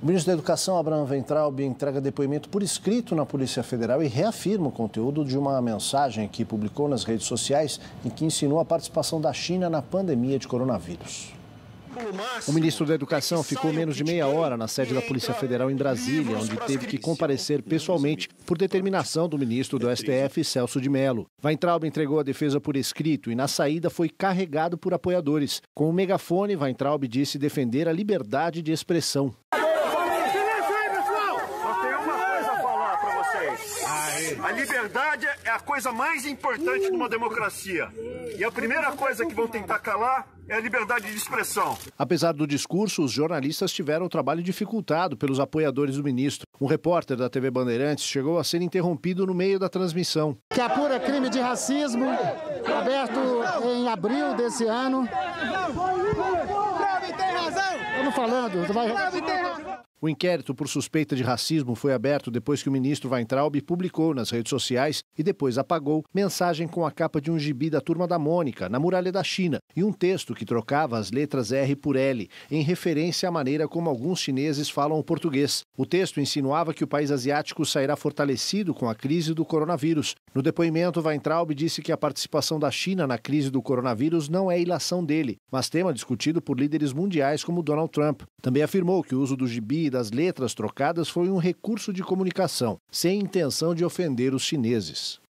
O ministro da Educação, Abraham Ventralbe, entrega depoimento por escrito na Polícia Federal e reafirma o conteúdo de uma mensagem que publicou nas redes sociais em que ensinou a participação da China na pandemia de coronavírus. O ministro da é Educação ficou menos de meia hora na sede da Polícia Federal em Brasília, onde teve que comparecer pessoalmente por determinação do ministro do STF, Celso de Mello. Weintraub entregou a defesa por escrito e, na saída, foi carregado por apoiadores. Com o megafone, Weintraub disse defender a liberdade de expressão. A liberdade é a coisa mais importante numa democracia. E a primeira coisa que vão tentar calar é a liberdade de expressão. Apesar do discurso, os jornalistas tiveram o trabalho dificultado pelos apoiadores do ministro. Um repórter da TV Bandeirantes chegou a ser interrompido no meio da transmissão. Que apura crime de racismo, aberto em abril desse ano. Trump tem razão! Estamos falando. Vai... O inquérito por suspeita de racismo foi aberto depois que o ministro Weintraub publicou nas redes sociais e depois apagou mensagem com a capa de um gibi da Turma da Mônica, na muralha da China, e um texto que trocava as letras R por L, em referência à maneira como alguns chineses falam o português. O texto insinuava que o país asiático sairá fortalecido com a crise do coronavírus no depoimento, Weintraub disse que a participação da China na crise do coronavírus não é ilação dele, mas tema discutido por líderes mundiais como Donald Trump. Também afirmou que o uso do gibi e das letras trocadas foi um recurso de comunicação, sem intenção de ofender os chineses.